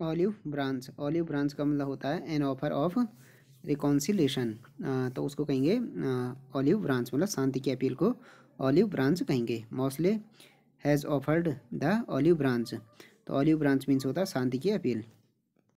olive branch olive branch का मतलब होता है एन ऑफर ऑफ रिकॉन्सिलेशन तो उसको कहेंगे ऑलिव ब्रांच मतलब शांति की अपील को ऑलिव ब्रांच कहेंगे Mosley has offered the olive branch तो ऑलिव ब्रांच मीन्स होता है शांति की अपील